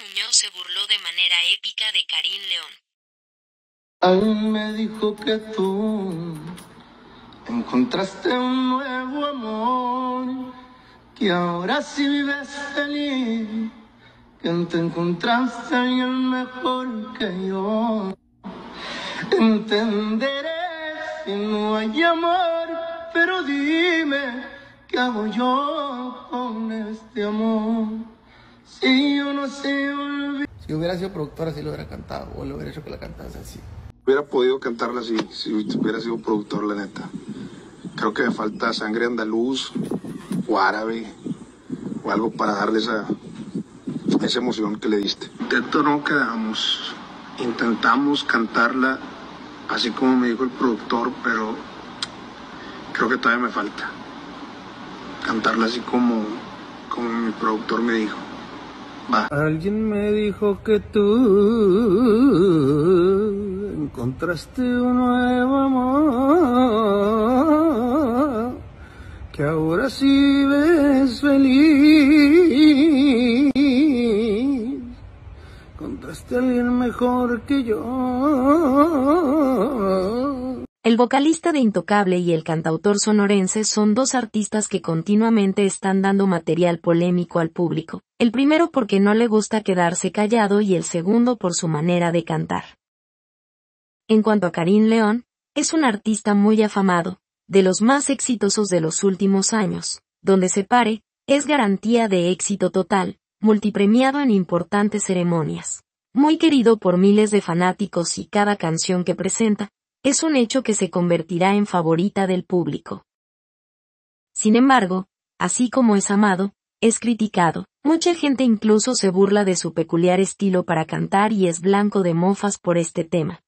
Muñoz se burló de manera épica de Karim León. Alguien me dijo que tú encontraste un nuevo amor, que ahora sí vives feliz, que te encontraste alguien mejor que yo. Entenderé si no hay amor, pero dime qué hago yo con este amor. Si hubiera sido productor así lo hubiera cantado, o lo hubiera hecho que la cantase así. Hubiera podido cantarla así, si hubiera sido productor, la neta. Creo que me falta sangre andaluz, o árabe, o algo para darle esa, emoción que le diste. intento no quedamos. Intentamos cantarla así como me dijo el productor, pero creo que todavía me falta cantarla así como, como mi productor me dijo. Alguien me dijo que tú encontraste un nuevo amor, que ahora sí ves feliz. Encontraste a alguien mejor que yo. El vocalista de Intocable y el cantautor sonorense son dos artistas que continuamente están dando material polémico al público, el primero porque no le gusta quedarse callado y el segundo por su manera de cantar. En cuanto a Karim León, es un artista muy afamado, de los más exitosos de los últimos años, donde se pare, es garantía de éxito total, multipremiado en importantes ceremonias. Muy querido por miles de fanáticos y cada canción que presenta, es un hecho que se convertirá en favorita del público. Sin embargo, así como es amado, es criticado. Mucha gente incluso se burla de su peculiar estilo para cantar y es blanco de mofas por este tema.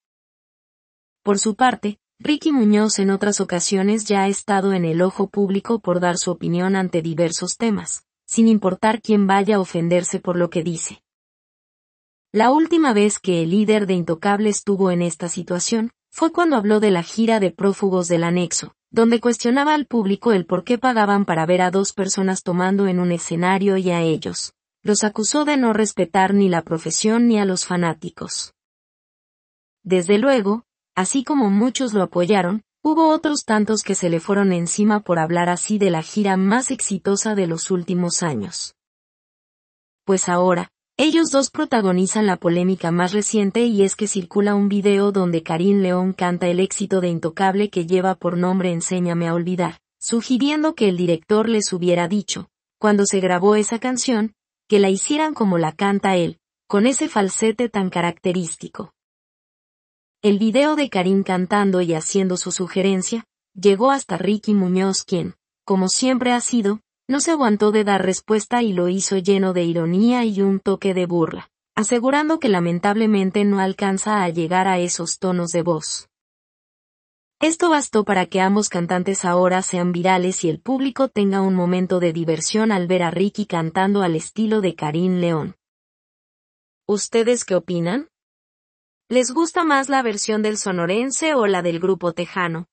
Por su parte, Ricky Muñoz en otras ocasiones ya ha estado en el ojo público por dar su opinión ante diversos temas, sin importar quién vaya a ofenderse por lo que dice. La última vez que el líder de Intocable estuvo en esta situación, fue cuando habló de la gira de prófugos del anexo, donde cuestionaba al público el por qué pagaban para ver a dos personas tomando en un escenario y a ellos. Los acusó de no respetar ni la profesión ni a los fanáticos. Desde luego, así como muchos lo apoyaron, hubo otros tantos que se le fueron encima por hablar así de la gira más exitosa de los últimos años. Pues ahora, ellos dos protagonizan la polémica más reciente y es que circula un video donde Karim León canta el éxito de Intocable que lleva por nombre Enséñame a olvidar, sugiriendo que el director les hubiera dicho, cuando se grabó esa canción, que la hicieran como la canta él, con ese falsete tan característico. El video de Karim cantando y haciendo su sugerencia, llegó hasta Ricky Muñoz quien, como siempre ha sido, no se aguantó de dar respuesta y lo hizo lleno de ironía y un toque de burla, asegurando que lamentablemente no alcanza a llegar a esos tonos de voz. Esto bastó para que ambos cantantes ahora sean virales y el público tenga un momento de diversión al ver a Ricky cantando al estilo de Karim León. ¿Ustedes qué opinan? ¿Les gusta más la versión del sonorense o la del grupo tejano?